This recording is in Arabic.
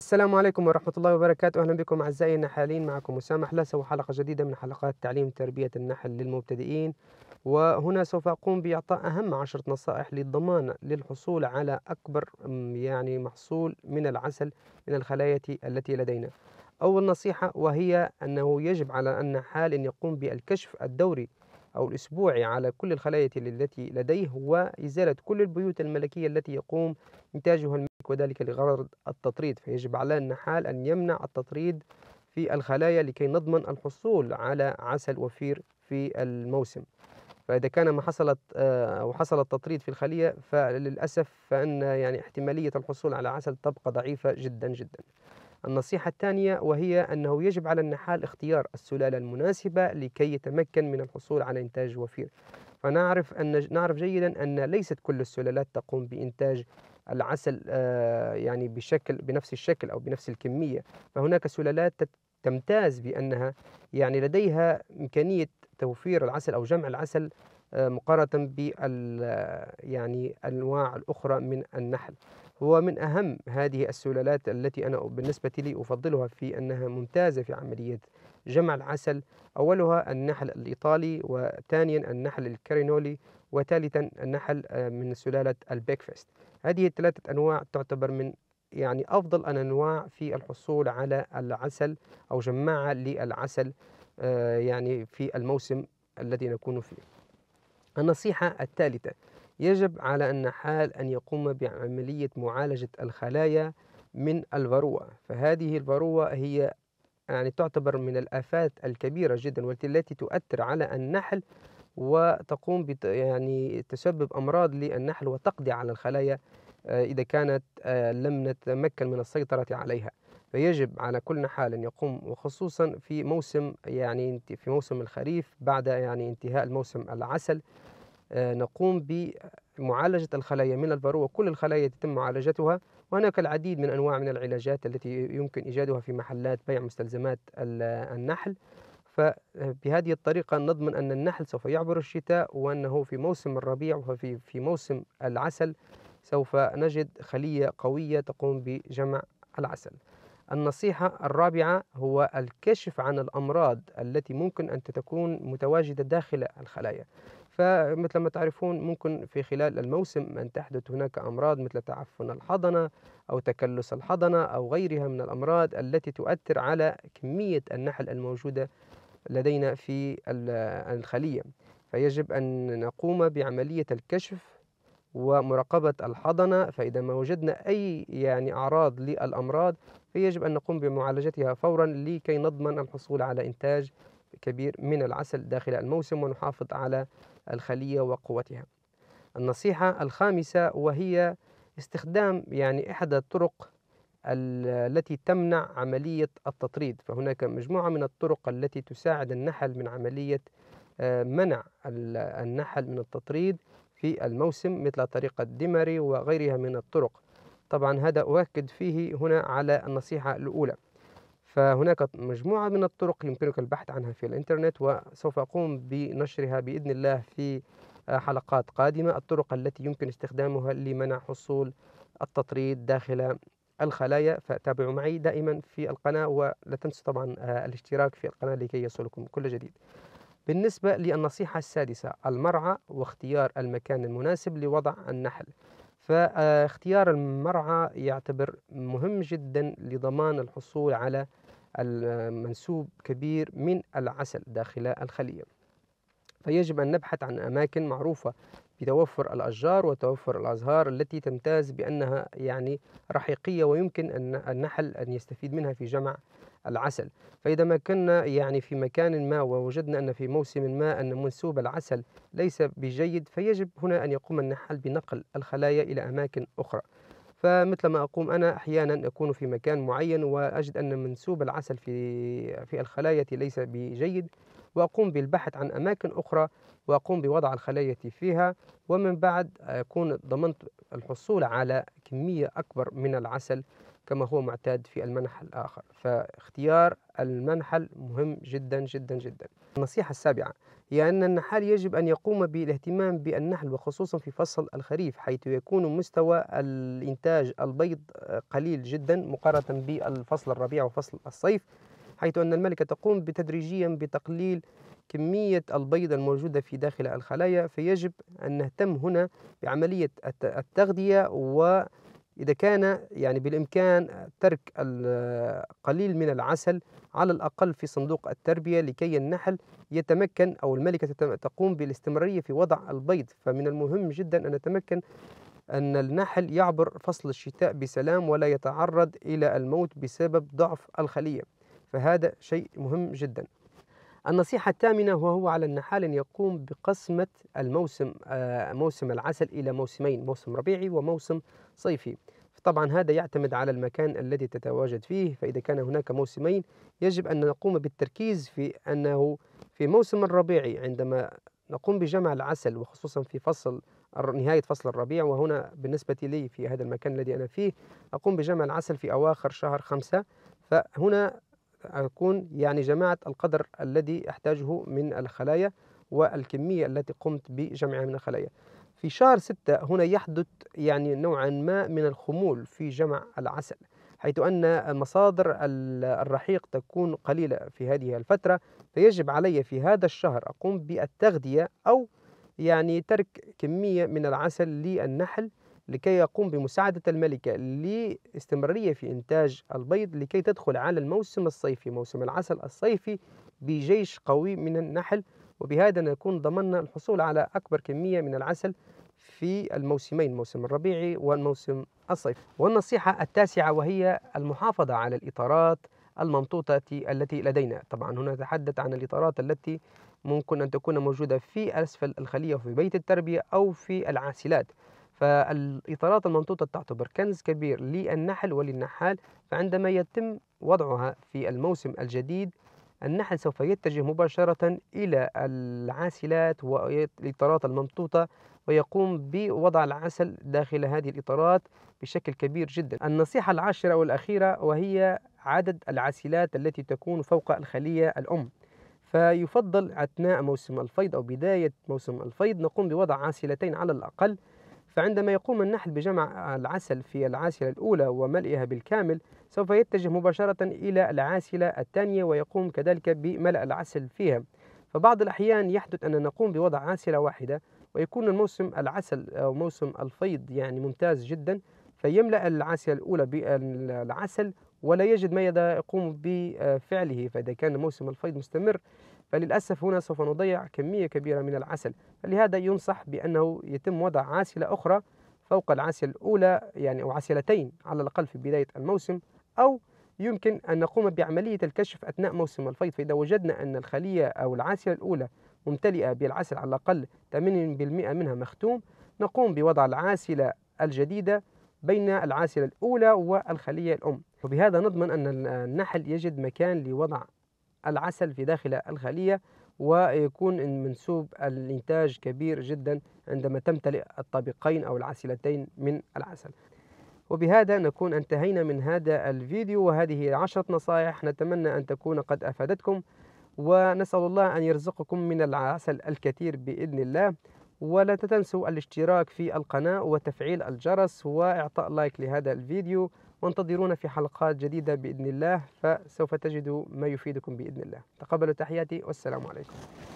السلام عليكم ورحمة الله وبركاته أهلا بكم أعزائي النحالين معكم مسامح لاسة وحلقة جديدة من حلقات تعليم تربية النحل للمبتدئين وهنا سوف أقوم بإعطاء أهم عشرة نصائح للضمان للحصول على أكبر يعني محصول من العسل من الخلايا التي لدينا أول نصيحة وهي أنه يجب على النحال أن يقوم بالكشف الدوري أو الأسبوعي على كل الخلايا التي لديه هو إزالة كل البيوت الملكية التي يقوم إنتاجها الملك وذلك لغرض التطريد فيجب على النحال أن يمنع التطريد في الخلايا لكي نضمن الحصول على عسل وفير في الموسم فإذا كان ما حصلت أو آه، حصل التطريد في الخلية فللأسف فإن يعني احتمالية الحصول على عسل تبقى ضعيفة جدا جدا النصيحة الثانية وهي أنه يجب على النحال اختيار السلالة المناسبة لكي يتمكن من الحصول على إنتاج وفير فنعرف أن نعرف جيدا أن ليست كل السلالات تقوم بإنتاج العسل آه، يعني بشكل بنفس الشكل أو بنفس الكمية فهناك سلالات تمتاز بأنها يعني لديها إمكانية توفير العسل أو جمع العسل مقارنة بال يعني الأنواع الأخرى من النحل هو من أهم هذه السلالات التي أنا بالنسبة لي أفضلها في أنها ممتازة في عملية جمع العسل أولها النحل الإيطالي وثانيا النحل الكرينولي وثالثا النحل آه، من سلالة البيكفست هذه الثلاثة أنواع تعتبر من يعني أفضل الأنواع في الحصول على العسل أو جماعة للعسل آه، يعني في الموسم الذي نكون فيه النصيحة الثالثة يجب على النحال أن يقوم بعملية معالجة الخلايا من البروة فهذه البروة هي يعني تعتبر من الآفات الكبيرة جدا والتي تؤثر على النحل وتقوم بت يعني تسبب أمراض للنحل وتقضي على الخلايا آه، إذا كانت آه، لم نتمكن من السيطرة عليها فيجب على كل نحال أن يقوم وخصوصا في موسم يعني في موسم الخريف بعد يعني انتهاء الموسم العسل آه، نقوم بمعالجة الخلايا من الفروة كل الخلايا تتم معالجتها وهناك العديد من أنواع من العلاجات التي يمكن إيجادها في محلات بيع مستلزمات النحل فبهذه الطريقة نضمن أن النحل سوف يعبر الشتاء وأنه في موسم الربيع وفي في موسم العسل سوف نجد خلية قوية تقوم بجمع العسل النصيحة الرابعة هو الكشف عن الأمراض التي ممكن أن تكون متواجدة داخل الخلايا فمثل ما تعرفون ممكن في خلال الموسم أن تحدث هناك أمراض مثل تعفن الحضنة أو تكلس الحضنة أو غيرها من الأمراض التي تؤثر على كمية النحل الموجودة لدينا في الخلية فيجب أن نقوم بعملية الكشف ومراقبة الحضنة فإذا ما وجدنا أي يعني أعراض للأمراض فيجب أن نقوم بمعالجتها فورا لكي نضمن الحصول على إنتاج كبير من العسل داخل الموسم ونحافظ على الخلية وقوتها النصيحة الخامسة وهي استخدام يعني إحدى الطرق التي تمنع عملية التطريد فهناك مجموعة من الطرق التي تساعد النحل من عملية آه، منع النحل من التطريد في الموسم مثل طريقة ديماري وغيرها من الطرق طبعا هذا أؤكد فيه هنا على النصيحة الأولى فهناك مجموعة من الطرق يمكنك البحث عنها في الإنترنت وسوف أقوم بنشرها بإذن الله في آه، حلقات قادمة الطرق التي يمكن استخدامها لمنع حصول التطريد داخل الخلايا فتابعوا معي دائما في القناة ولا تنسوا طبعا آه، الاشتراك في القناة لكي يصلكم كل جديد بالنسبة للنصيحة السادسة المرعى واختيار المكان المناسب لوضع النحل فاختيار المرعى يعتبر مهم جدا لضمان الحصول على منسوب كبير من العسل داخل الخلية فيجب أن نبحث عن أماكن معروفة بتوفر الأشجار وتوفر الأزهار التي تمتاز بأنها يعني رحيقية ويمكن أن النحل أن يستفيد منها في جمع العسل فإذا ما كنا يعني في مكان ما ووجدنا أن في موسم ما أن منسوب العسل ليس بجيد فيجب هنا أن يقوم النحل بنقل الخلايا إلى أماكن أخرى فمثل ما أقوم أنا أحيانا أكون في مكان معين وأجد أن منسوب العسل في في الخلايا ليس بجيد وأقوم بالبحث عن أماكن أخرى وأقوم بوضع الخلايا فيها ومن بعد أكون ضمنت الحصول على كمية أكبر من العسل كما هو معتاد في المنح الآخر فاختيار المنحل مهم جدا جدا جدا النصيحة السابعة هي أن النحال يجب أن يقوم بالاهتمام بالنحل وخصوصا في فصل الخريف حيث يكون مستوى الإنتاج البيض قليل جدا مقارنة بالفصل الربيع وفصل الصيف حيث أن الملكة تقوم بتدريجيا بتقليل كمية البيض الموجودة في داخل الخلايا فيجب أن نهتم هنا بعملية التغذية و إذا كان يعني بالإمكان ترك القليل من العسل على الأقل في صندوق التربية لكي النحل يتمكن أو الملكة تقوم بالاستمرارية في وضع البيض فمن المهم جدا أن نتمكن أن النحل يعبر فصل الشتاء بسلام ولا يتعرض إلى الموت بسبب ضعف الخلية فهذا شيء مهم جدا النصيحة الثامنة وهو على النحال أن يقوم بقسمة الموسم آه، موسم العسل إلى موسمين موسم ربيعي وموسم صيفي طبعا هذا يعتمد على المكان الذي تتواجد فيه فإذا كان هناك موسمين يجب أن نقوم بالتركيز في أنه في موسم الربيعي عندما نقوم بجمع العسل وخصوصا في فصل نهاية فصل الربيع وهنا بالنسبة لي في هذا المكان الذي أنا فيه أقوم بجمع العسل في أواخر شهر خمسة فهنا أكون يعني جمعت القدر الذي أحتاجه من الخلايا والكمية التي قمت بجمعها من الخلايا في شهر ستة هنا يحدث يعني نوعا ما من الخمول في جمع العسل حيث أن مصادر الرحيق تكون قليلة في هذه الفترة فيجب علي في هذا الشهر أقوم بالتغذية أو يعني ترك كمية من العسل للنحل لكي يقوم بمساعدة الملكة لاستمرارية في إنتاج البيض لكي تدخل على الموسم الصيفي موسم العسل الصيفي بجيش قوي من النحل وبهذا نكون ضمننا الحصول على أكبر كمية من العسل في الموسمين موسم الربيعي والموسم الصيفي والنصيحة التاسعة وهي المحافظة على الإطارات الممطوطة التي لدينا طبعا هنا نتحدث عن الإطارات التي ممكن أن تكون موجودة في أسفل الخلية وفي بيت التربية أو في العاسلات فالإطارات المنطوطة تعتبر كنز كبير للنحل وللنحال فعندما يتم وضعها في الموسم الجديد النحل سوف يتجه مباشرة إلى العاسلات والإطارات المنطوطة ويقوم بوضع العسل داخل هذه الإطارات بشكل كبير جدا النصيحة العاشرة والأخيرة وهي عدد العاسلات التي تكون فوق الخلية الأم فيفضل أثناء موسم الفيض أو بداية موسم الفيض نقوم بوضع عاسلتين على الأقل فعندما يقوم النحل بجمع العسل في العاسلة الأولى وملئها بالكامل سوف يتجه مباشرة إلى العاسلة الثانية ويقوم كذلك بملأ العسل فيها فبعض الأحيان يحدث أن نقوم بوضع عاسلة واحدة ويكون الموسم العسل أو موسم الفيض يعني ممتاز جدا فيملأ العاسلة الأولى بالعسل ولا يجد ما يقوم بفعله فإذا كان موسم الفيض مستمر فللأسف هنا سوف نضيع كمية كبيرة من العسل فلهذا ينصح بأنه يتم وضع عاسلة أخرى فوق العاسلة الأولى يعني أو عاسلتين على الأقل في بداية الموسم أو يمكن أن نقوم بعملية الكشف أثناء موسم الفيض فإذا وجدنا أن الخلية أو العاسلة الأولى ممتلئة بالعسل على الأقل 80% منها مختوم نقوم بوضع العاسلة الجديدة بين العاسلة الأولى والخلية الأم وبهذا نضمن أن النحل يجد مكان لوضع العسل في داخل الخلية ويكون منسوب الإنتاج كبير جدا عندما تمتلئ الطابقين أو العسلتين من العسل وبهذا نكون انتهينا من هذا الفيديو وهذه عشرة نصائح نتمنى أن تكون قد أفادتكم ونسأل الله أن يرزقكم من العسل الكثير بإذن الله ولا تنسوا الاشتراك في القناة وتفعيل الجرس وإعطاء لايك لهذا الفيديو وانتظرونا في حلقات جديدة بإذن الله فسوف تجدوا ما يفيدكم بإذن الله تقبلوا تحياتي والسلام عليكم